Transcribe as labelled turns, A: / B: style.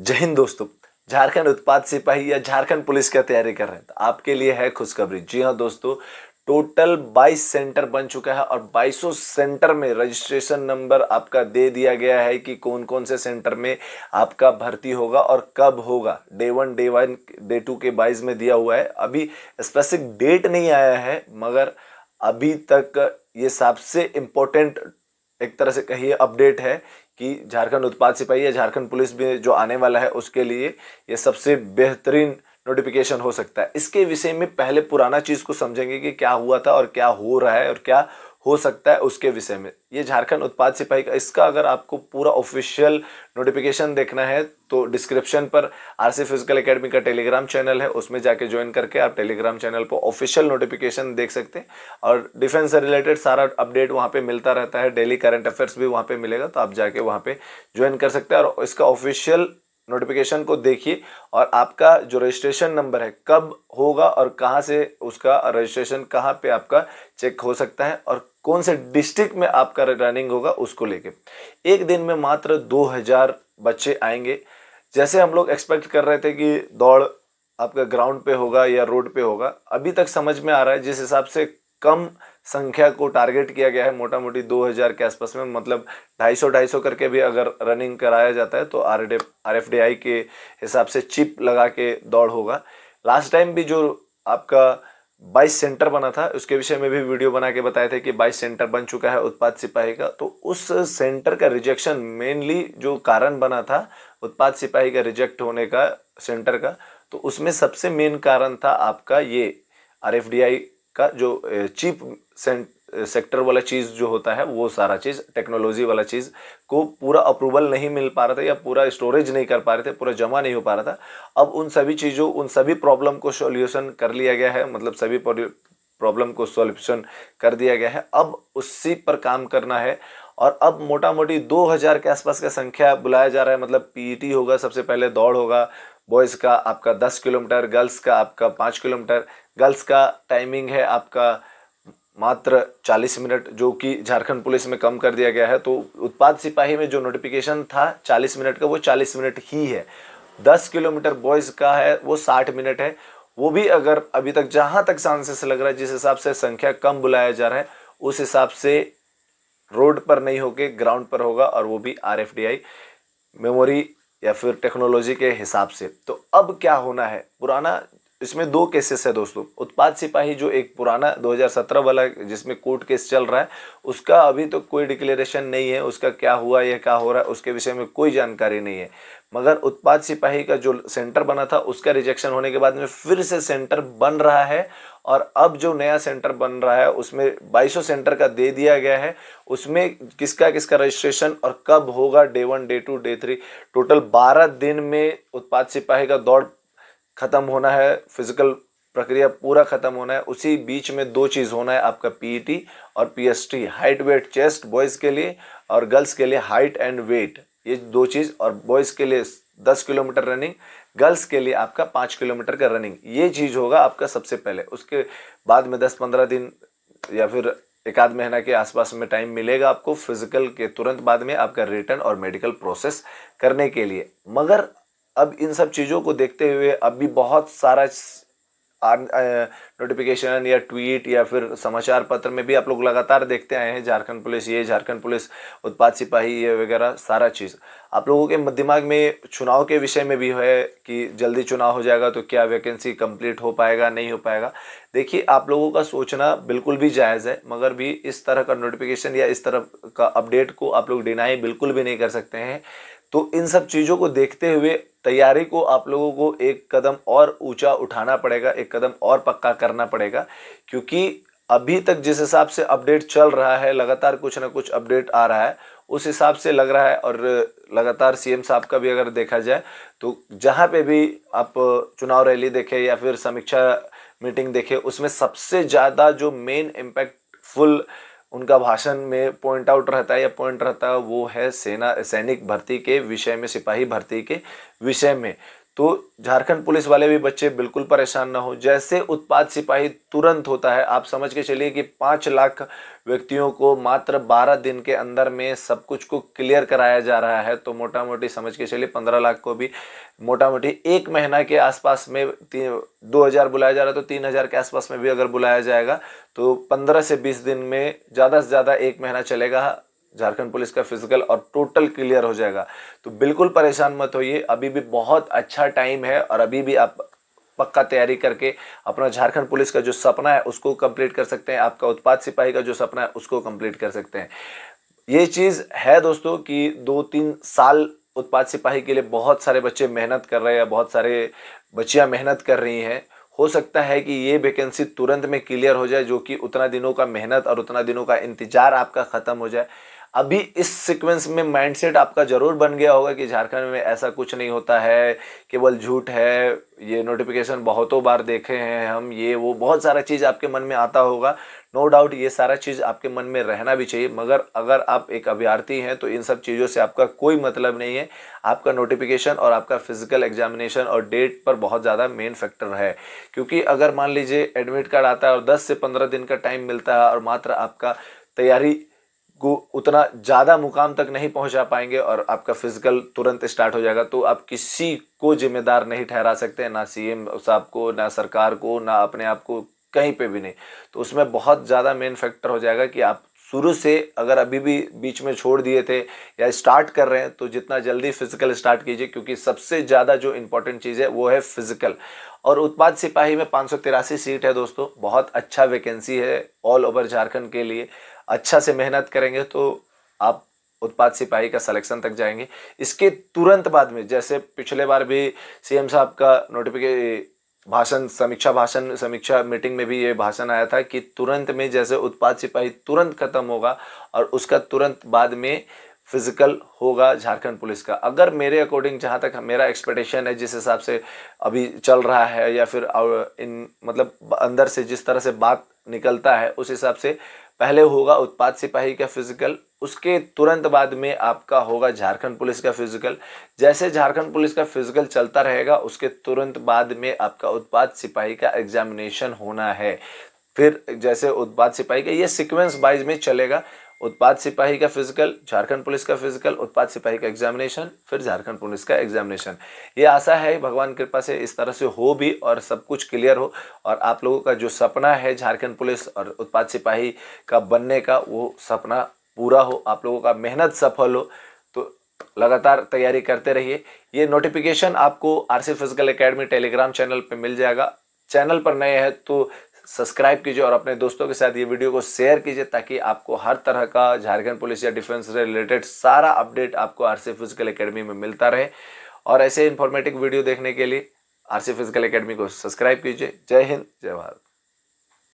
A: जय हिंद दोस्तों झारखंड उत्पाद सिपाही या झारखंड पुलिस का तैयारी कर रहे हैं तो आपके लिए है खुशखबरी जी हाँ दोस्तों टोटल 22 सेंटर बन चुका है और 2200 सेंटर में रजिस्ट्रेशन नंबर आपका दे दिया गया है कि कौन कौन से सेंटर में आपका भर्ती होगा और कब होगा day one day one day two के बाइस में दिया हुआ है अभी स्पेसिफिक डेट नहीं आया है मगर अभी तक ये सबसे इम्पोर्टेंट एक तरह से कहिए अपडेट है कि झारखंड उत्पाद सिपाही या झारखंड पुलिस भी जो आने वाला है उसके लिए ये सबसे बेहतरीन नोटिफिकेशन हो सकता है इसके विषय में पहले पुराना चीज़ को समझेंगे कि क्या हुआ था और क्या हो रहा है और क्या हो सकता है उसके विषय में ये झारखंड उत्पाद सिपाही का इसका अगर आपको पूरा ऑफिशियल नोटिफिकेशन देखना है तो डिस्क्रिप्शन पर आरसी फिजिकल अकेडमी का टेलीग्राम चैनल है उसमें जाके ज्वाइन करके आप टेलीग्राम चैनल पर ऑफिशियल नोटिफिकेशन देख सकते हैं और डिफेंस से रिलेटेड सारा अपडेट वहाँ पर मिलता रहता है डेली करंट अफेयर्स भी वहाँ पर मिलेगा तो आप जाके वहाँ पर ज्वाइन कर सकते हैं और इसका ऑफिशियल नोटिफिकेशन को देखिए और आपका जो रजिस्ट्रेशन नंबर है कब होगा और कहाँ से उसका रजिस्ट्रेशन कहाँ पे आपका चेक हो सकता है और कौन से डिस्ट्रिक्ट में आपका रनिंग होगा उसको लेके एक दिन में मात्र 2000 बच्चे आएंगे जैसे हम लोग एक्सपेक्ट कर रहे थे कि दौड़ आपका ग्राउंड पे होगा या रोड पे होगा अभी तक समझ में आ रहा है जिस हिसाब से कम संख्या को टारगेट किया गया है मोटा मोटी 2000 के आसपास में मतलब 250 250 करके भी अगर रनिंग कराया जाता है तो आर एफ के हिसाब से चिप लगा के दौड़ होगा लास्ट टाइम भी जो आपका बाइस सेंटर बना था उसके विषय में भी वीडियो बना के बताए थे कि बाइस सेंटर बन चुका है उत्पाद सिपाही का तो उस सेंटर का रिजेक्शन मेनली जो कारण बना था उत्पाद सिपाही का रिजेक्ट होने का सेंटर का तो उसमें सबसे मेन कारण था आपका ये आर का जो चीप सेंट सेक्टर वाला चीज़ जो होता है वो सारा चीज़ टेक्नोलॉजी वाला चीज़ को पूरा अप्रूवल नहीं मिल पा रहा था या पूरा स्टोरेज नहीं कर पा रहे थे पूरा जमा नहीं हो पा रहा था अब उन सभी चीज़ों उन सभी प्रॉब्लम को सॉल्यूशन कर लिया गया है मतलब सभी प्रॉब्लम को सॉल्यूशन कर दिया गया है अब उसी पर काम करना है और अब मोटा मोटी 2000 के आसपास का संख्या बुलाया जा रहा है मतलब पीईटी e होगा सबसे पहले दौड़ होगा बॉयज़ का आपका 10 किलोमीटर गर्ल्स का आपका 5 किलोमीटर गर्ल्स का टाइमिंग है आपका मात्र 40 मिनट जो कि झारखंड पुलिस में कम कर दिया गया है तो उत्पाद सिपाही में जो नोटिफिकेशन था 40 मिनट का वो 40 मिनट ही है 10 किलोमीटर बॉयज़ का है वो 60 मिनट है वो भी अगर अभी तक जहां तक सांसेस लग रहा है जिस हिसाब से संख्या कम बुलाया जा रहा है उस हिसाब से रोड पर नहीं होके ग्राउंड पर होगा और वो भी आर मेमोरी या फिर टेक्नोलॉजी के हिसाब से तो अब क्या होना है पुराना इसमें दो केसेस है दोस्तों उत्पाद सिपाही जो एक पुराना 2017 वाला जिसमें कोर्ट केस चल रहा है उसका अभी तो कोई डिक्लेरेशन नहीं है उसका क्या हुआ या क्या हो रहा है उसके विषय में कोई जानकारी नहीं है मगर उत्पाद सिपाही का जो सेंटर बना था उसका रिजेक्शन होने के बाद में फिर से सेंटर बन रहा है और अब जो नया सेंटर बन रहा है उसमें बाईसों सेंटर का दे दिया गया है उसमें किसका किसका रजिस्ट्रेशन और कब होगा day one day two day three total बारह दिन में उत्पाद सिपाही का दौड़ ख़त्म होना है फिज़िकल प्रक्रिया पूरा ख़त्म होना है उसी बीच में दो चीज़ होना है आपका पीईटी e और PST height weight chest boys के लिए और गर्ल्स के लिए हाइट एंड वेट ये दो चीज़ और बॉयज़ के लिए दस किलोमीटर रनिंग गर्ल्स के लिए आपका पाँच किलोमीटर का रनिंग ये चीज़ होगा आपका सबसे पहले उसके बाद में दस पंद्रह दिन या फिर एक आध महीना के आसपास में टाइम मिलेगा आपको फिजिकल के तुरंत बाद में आपका रिटर्न और मेडिकल प्रोसेस करने के लिए मगर अब इन सब चीज़ों को देखते हुए अब भी बहुत सारा नोटिफिकेशन या ट्वीट या फिर समाचार पत्र में भी आप लोग लगातार देखते आए हैं झारखंड पुलिस ये झारखंड पुलिस उत्पाद सिपाही ये वगैरह सारा चीज़ आप लोगों के दिमाग में चुनाव के विषय में भी है कि जल्दी चुनाव हो जाएगा तो क्या वैकेंसी कंप्लीट हो पाएगा नहीं हो पाएगा देखिए आप लोगों का सोचना बिल्कुल भी जायज़ है मगर भी इस तरह का नोटिफिकेशन या इस तरह का अपडेट को आप लोग डिनाई बिल्कुल भी नहीं कर सकते हैं तो इन सब चीज़ों को देखते हुए तैयारी को आप लोगों को एक कदम और ऊंचा उठाना पड़ेगा एक कदम और पक्का करना पड़ेगा क्योंकि अभी तक जिस हिसाब से अपडेट चल रहा है लगातार कुछ ना कुछ अपडेट आ रहा है उस हिसाब से लग रहा है और लगातार सीएम साहब का भी अगर देखा जाए तो जहां पे भी आप चुनाव रैली देखें या फिर समीक्षा मीटिंग देखें उसमें सबसे ज़्यादा जो मेन इम्पैक्टफुल उनका भाषण में पॉइंट आउट रहता है या पॉइंट रहता है वो है सेना सैनिक भर्ती के विषय में सिपाही भर्ती के विषय में तो झारखंड पुलिस वाले भी बच्चे बिल्कुल परेशान ना हो जैसे उत्पाद सिपाही तुरंत होता है आप समझ के चलिए कि पाँच लाख व्यक्तियों को मात्र बारह दिन के अंदर में सब कुछ को क्लियर कराया जा रहा है तो मोटा मोटी समझ के चलिए पंद्रह लाख को भी मोटा मोटी एक महीना के आसपास में दो हज़ार बुलाया जा रहा है तो तीन हज़ार के आसपास में भी अगर बुलाया जाएगा तो पंद्रह से बीस दिन में ज़्यादा से ज़्यादा एक महीना चलेगा झारखंड पुलिस का फिजिकल और टोटल क्लियर हो जाएगा तो बिल्कुल परेशान मत होइए अभी भी बहुत अच्छा टाइम है और अभी भी आप पक्का तैयारी करके अपना झारखंड पुलिस का जो सपना है उसको कंप्लीट कर सकते हैं आपका उत्पाद सिपाही का जो सपना है उसको कंप्लीट कर सकते हैं ये चीज़ है दोस्तों कि दो तीन साल उत्पाद सिपाही के लिए बहुत सारे बच्चे मेहनत कर रहे हैं बहुत सारे बच्चियाँ मेहनत कर रही हैं हो सकता है कि ये वैकेंसी तुरंत में क्लियर हो जाए जो कि उतना दिनों का मेहनत और उतना दिनों का इंतज़ार आपका ख़त्म हो जाए अभी इस सीक्वेंस में माइंडसेट आपका ज़रूर बन गया होगा कि झारखंड में ऐसा कुछ नहीं होता है केवल झूठ है ये नोटिफिकेशन बहुतों बार देखे हैं हम ये वो बहुत सारा चीज़ आपके मन में आता होगा नो no डाउट ये सारा चीज़ आपके मन में रहना भी चाहिए मगर अगर आप एक अभ्यर्थी हैं तो इन सब चीज़ों से आपका कोई मतलब नहीं है आपका नोटिफिकेशन और आपका फिजिकल एग्जामिनेशन और डेट पर बहुत ज़्यादा मेन फैक्टर है क्योंकि अगर मान लीजिए एडमिट कार्ड आता है और 10 से 15 दिन का टाइम मिलता है और मात्र आपका तैयारी को उतना ज़्यादा मुकाम तक नहीं पहुंचा पाएंगे और आपका फिजिकल तुरंत स्टार्ट हो जाएगा तो आप किसी को जिम्मेदार नहीं ठहरा सकते ना सीएम साहब को ना सरकार को ना अपने आप को कहीं पे भी नहीं तो उसमें बहुत ज़्यादा मेन फैक्टर हो जाएगा कि आप शुरू से अगर अभी भी बीच में छोड़ दिए थे या स्टार्ट कर रहे हैं तो जितना जल्दी फिजिकल स्टार्ट कीजिए क्योंकि सबसे ज़्यादा जो इंपॉर्टेंट चीज़ है वो है फिजिकल और उत्पाद सिपाही में पाँच सीट है दोस्तों बहुत अच्छा वैकेंसी है ऑल ओवर झारखंड के लिए अच्छा से मेहनत करेंगे तो आप उत्पाद सिपाही का सिलेक्शन तक जाएंगे इसके तुरंत बाद में जैसे पिछले बार भी सीएम साहब का नोटिफिकेशन भाषण समीक्षा भाषण समीक्षा मीटिंग में भी ये भाषण आया था कि तुरंत में जैसे उत्पाद सिपाही तुरंत खत्म होगा और उसका तुरंत बाद में फिजिकल होगा झारखंड पुलिस का अगर मेरे अकॉर्डिंग जहाँ तक मेरा एक्सपेक्टेशन है जिस हिसाब से अभी चल रहा है या फिर इन मतलब अंदर से जिस तरह से बात निकलता है उस हिसाब से पहले होगा उत्पाद सिपाही का फिजिकल उसके तुरंत बाद में आपका होगा झारखंड पुलिस का फिजिकल जैसे झारखंड पुलिस का फिजिकल चलता रहेगा उसके तुरंत बाद में आपका उत्पाद सिपाही का एग्जामिनेशन होना है फिर जैसे उत्पाद सिपाही का ये सिक्वेंस वाइज में चलेगा उत्पाद सिपाही का फिजिकल झारखंड पुलिस का फिजिकल उत्पाद सिपाही का एग्जामिनेशन फिर झारखंड पुलिस का एग्जामिनेशन ये आशा है भगवान कृपा से इस तरह से हो भी और सब कुछ क्लियर हो और आप लोगों का जो सपना है झारखंड पुलिस और उत्पाद सिपाही का बनने का वो सपना पूरा हो आप लोगों का मेहनत सफल हो तो लगातार तैयारी करते रहिए ये नोटिफिकेशन आपको C physical academy Telegram channel पर मिल जाएगा चैनल पर नए हैं तो सब्सक्राइब कीजिए और अपने दोस्तों के साथ ये वीडियो को शेयर कीजिए ताकि आपको हर तरह का झारखंड पुलिस या डिफेंस से रिलेटेड सारा अपडेट आपको आरसी फिजिकल एकेडमी में मिलता रहे और ऐसे इन्फॉर्मेटिव वीडियो देखने के लिए आरसी फिजिकल एकेडमी को सब्सक्राइब कीजिए जय हिंद जय भारत